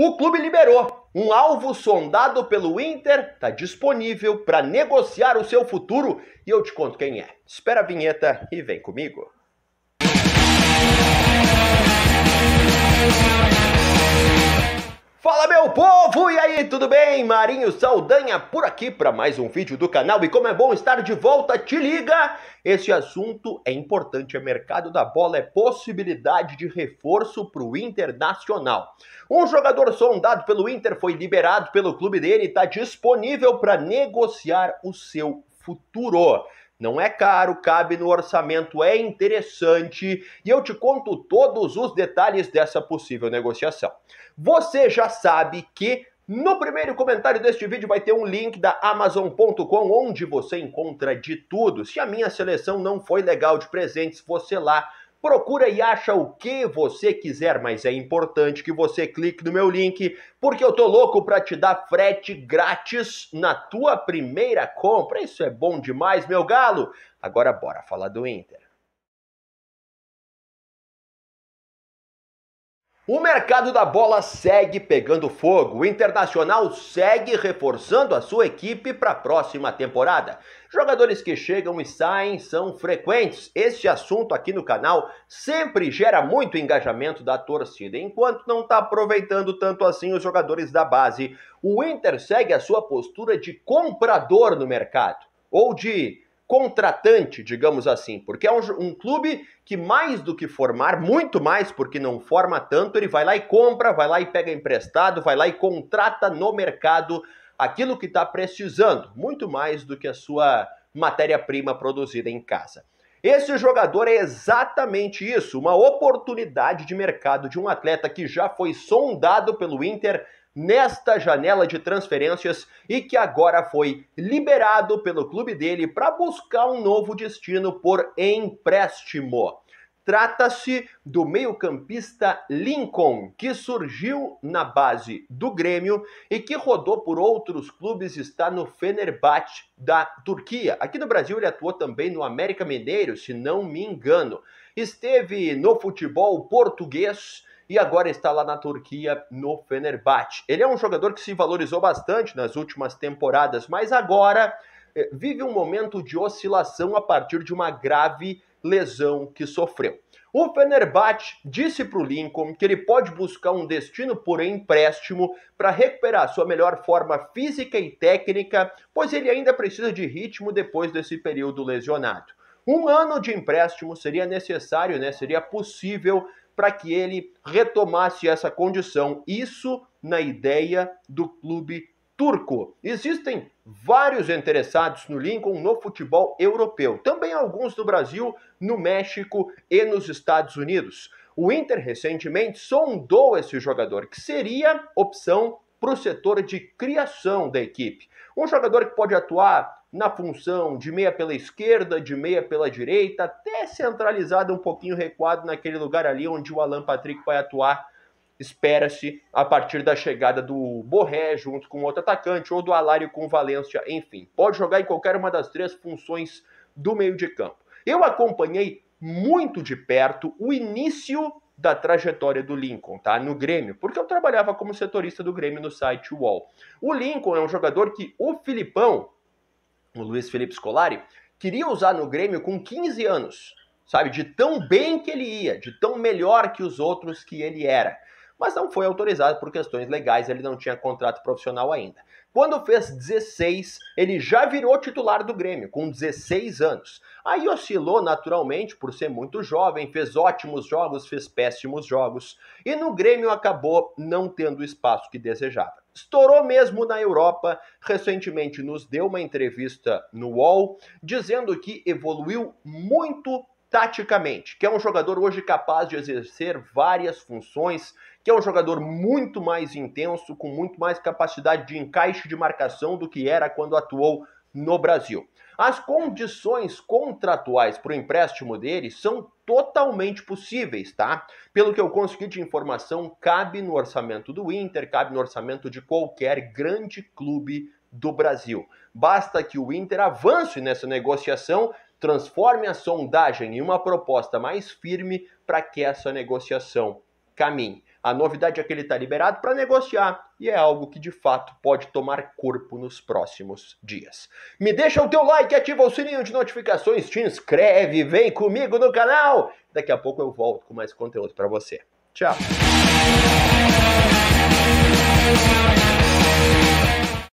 O clube liberou um alvo sondado pelo Inter, está disponível para negociar o seu futuro e eu te conto quem é. Espera a vinheta e vem comigo. Música Fala meu povo, e aí, tudo bem? Marinho Saldanha por aqui para mais um vídeo do canal. E como é bom estar de volta, te liga! Esse assunto é importante, é mercado da bola, é possibilidade de reforço para o Internacional. Um jogador sondado pelo Inter foi liberado pelo clube dele e está disponível para negociar o seu futuro. Não é caro, cabe no orçamento, é interessante e eu te conto todos os detalhes dessa possível negociação. Você já sabe que no primeiro comentário deste vídeo vai ter um link da Amazon.com onde você encontra de tudo. Se a minha seleção não foi legal de presentes, você lá Procura e acha o que você quiser, mas é importante que você clique no meu link, porque eu tô louco para te dar frete grátis na tua primeira compra. Isso é bom demais, meu galo. Agora bora falar do Inter. O mercado da bola segue pegando fogo. O Internacional segue reforçando a sua equipe para a próxima temporada. Jogadores que chegam e saem são frequentes. Este assunto aqui no canal sempre gera muito engajamento da torcida. Enquanto não está aproveitando tanto assim os jogadores da base, o Inter segue a sua postura de comprador no mercado ou de contratante, digamos assim, porque é um, um, clube que mais do que formar, muito mais porque não forma tanto, ele vai lá e compra, vai lá e pega emprestado, vai lá e contrata no mercado aquilo que está precisando, muito mais do que a sua matéria-prima produzida em casa. Esse jogador é exatamente isso, uma oportunidade de mercado de um atleta que já foi sondado pelo Inter nesta janela de transferências e que agora foi liberado pelo clube dele para buscar um novo destino por empréstimo. Trata-se do meio-campista Lincoln, que surgiu na base do Grêmio e que rodou por outros clubes, está no Fenerbahçe da Turquia. Aqui no Brasil ele atuou também no América Mineiro, se não me engano. Esteve no futebol português, e agora está lá na Turquia no Fenerbahçe. Ele é um jogador que se valorizou bastante nas últimas temporadas, mas agora eh, vive um momento de oscilação a partir de uma grave lesão que sofreu. O Fenerbahçe disse para o Lincoln que ele pode buscar um destino por empréstimo para recuperar sua melhor forma física e técnica, pois ele ainda precisa de ritmo depois desse período lesionado. Um ano de empréstimo seria necessário, né? Seria possível para que ele retomasse essa condição. Isso na ideia do clube turco. Existem vários interessados no Lincoln no futebol europeu, também alguns do Brasil, no México e nos Estados Unidos. O Inter recentemente sondou esse jogador, que seria opção para o setor de criação da equipe. Um jogador que pode atuar na função de meia pela esquerda, de meia pela direita, até centralizado um pouquinho recuado naquele lugar ali onde o Alan Patrick vai atuar. Espera-se a partir da chegada do Borré junto com outro atacante ou do Alário com Valência, enfim. Pode jogar em qualquer uma das três funções do meio de campo. Eu acompanhei muito de perto o início da trajetória do Lincoln, tá? No Grêmio, porque eu trabalhava como setorista do Grêmio no site UOL. O Lincoln é um jogador que o Filipão, o Luiz Felipe Scolari, queria usar no Grêmio com 15 anos, sabe? De tão bem que ele ia, de tão melhor que os outros que ele era. Mas não foi autorizado por questões legais, ele não tinha contrato profissional ainda. Quando fez 16, ele já virou titular do Grêmio, com 16 anos. Aí oscilou naturalmente por ser muito jovem, fez ótimos jogos, fez péssimos jogos, e no Grêmio acabou não tendo o espaço que desejava estourou mesmo na Europa. Recentemente nos deu uma entrevista no UOL dizendo que evoluiu muito taticamente, que é um jogador hoje capaz de exercer várias funções, que é um jogador muito mais intenso, com muito mais capacidade de encaixe de marcação do que era quando atuou no Brasil. As condições contratuais para o empréstimo dele são totalmente possíveis, tá? Pelo que eu consegui de informação, cabe no orçamento do Inter, cabe no orçamento de qualquer grande clube do Brasil. Basta que o Inter avance nessa negociação, transforme a sondagem em uma proposta mais firme para que essa negociação caminhe. A novidade é que ele está liberado para negociar e é algo que de fato pode tomar corpo nos próximos dias. Me deixa o teu like, ativa o sininho de notificações, te inscreve, vem comigo no canal. Daqui a pouco eu volto com mais conteúdo para você. Tchau.